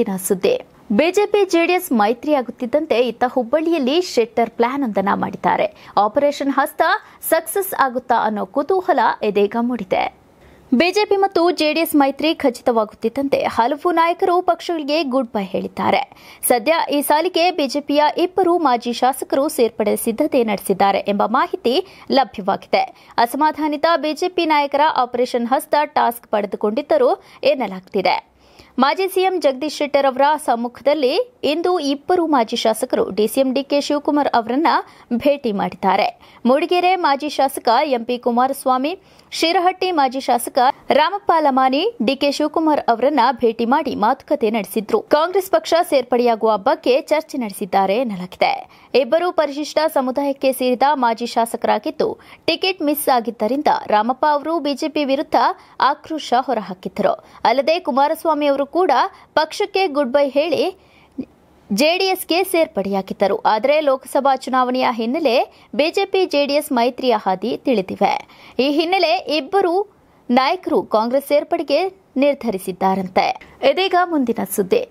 ದಿನ ಸುದ್ದಿ BJP JDS ಮೈತ್ರಿಯಾಗುತ್ತಿದ್ದಂತೆ ಇತ್ತ ಹುಬ್ಬಳ್ಳಿಯಲ್ಲಿ ಶೆಟ್ಟರ್ ಪ್ಲಾನ್ ಒಂದನ್ನ ಮಾಡಿದ್ದಾರೆ ಆಪರೇಷನ್ ಹಸ್ತ ಸಕ್ಸಸ್ ಆಗುತ್ತಾ ಅನ್ನೋ ಕುತೂಹಲ ಎದೇಗ ಮೂಡಿದೆ ಬಿಜೆಪಿ ಮತ್ತು ಜೆಡಿಎಸ್ ಮೈತ್ರಿ ಖಚಿತವಾಗುತ್ತಿದ್ದಂತೆ ಹಲವು ನಾಯಕರು ಪಕ್ಷಗಳಿಗೆ ಗುಡ್ ಬೈ ಹೇಳಿದ್ದಾರೆ ಸದ್ಯ ಈ ಸಾಲಿಗೆ ಬಿಜೆಪಿಯ ಇಬ್ಬರು ಮಾಜಿ ಶಾಸಕರು ಸೇರ್ಪಡೆ ಸಿದ್ಧತೆ ನಡೆಸಿದ್ದಾರೆ ಎಂಬ ಮಾಹಿತಿ ಲಭ್ಯವಾಗಿದೆ ಅಸಮಾಧಾನಿತ ಬಿಜೆಪಿ ನಾಯಕರ ಆಪರೇಷನ್ ಹಸ್ತ ಟಾಸ್ಕ್ ಪಡೆದುಕೊಂಡಿದ್ದರು ಎನ್ನಲಾಗುತ್ತಿದೆ ಮಾಜಿ ಸಿಎಂ ಜಗದೀಶ್ ಶೆಟ್ಟರ್ ಅವರ ಸಮ್ಮುಖದಲ್ಲಿ ಇಂದು ಇಬ್ಬರು ಮಾಜಿ ಶಾಸಕರು ಡಿಸಿಎಂ ಡಿಕೆ ಶಿವಕುಮಾರ್ ಅವರನ್ನ ಭೇಟಿ ಮಾಡಿದ್ದಾರೆ ಮೂಡಿಗೆರೆ ಮಾಜಿ ಶಾಸಕ ಎಂಪಿ ಕುಮಾರಸ್ವಾಮಿ ಶಿರಹಟ್ಟಿ ಮಾಜಿ ಶಾಸಕ ರಾಮಪ್ಪ ಲಮಾನಿ ಡಿಕೆ ಶಿವಕುಮಾರ್ ಅವರನ್ನ ಭೇಟಿ ಮಾಡಿ ಮಾತುಕತೆ ನಡೆಸಿದ್ರು ಕಾಂಗ್ರೆಸ್ ಪಕ್ಷ ಸೇರ್ಪಡೆಯಾಗುವ ಬಗ್ಗೆ ಚರ್ಚೆ ನಡೆಸಿದ್ದಾರೆ ಎನ್ನಲಾಗಿದೆ ಇಬ್ಬರು ಪರಿಶಿಷ್ಟ ಸಮುದಾಯಕ್ಕೆ ಸೇರಿದ ಮಾಜಿ ಶಾಸಕರಾಗಿದ್ದು ಟಿಕೆಟ್ ಮಿಸ್ ಆಗಿದ್ದರಿಂದ ರಾಮಪ್ಪ ಅವರು ಬಿಜೆಪಿ ವಿರುದ್ಧ ಆಕ್ರೋಶ ಹೊರಹಾಕಿದ್ದರು ಅಲ್ಲದೆ ಕುಮಾರಸ್ವಾಮಿ ಅವರು ಕೂಡ ಪಕ್ಷಕ್ಕೆ ಗುಡ್ ಬೈ ಹೇಳಿ ಜೆಡಿಎಸ್ಗೆ ಸೇರ್ಪಡೆಯಾಗಿದ್ದರು ಆದರೆ ಲೋಕಸಭಾ ಚುನಾವಣೆಯ ಹಿನ್ನೆಲೆ ಬಿಜೆಪಿ ಜೆಡಿಎಸ್ ಮೈತ್ರಿಯ ಹಾದಿ ತಿಳಿದಿವೆ ಈ ಹಿನ್ನೆಲೆ ಇಬ್ಬರು ನಾಯಕರು ಕಾಂಗ್ರೆಸ್ ಸೇರ್ಪಡೆಗೆ ನಿರ್ಧರಿಸಿದ್ದಾರಂತೆ ಇದೀಗ ಮುಂದಿನ ಸುದ್ದಿ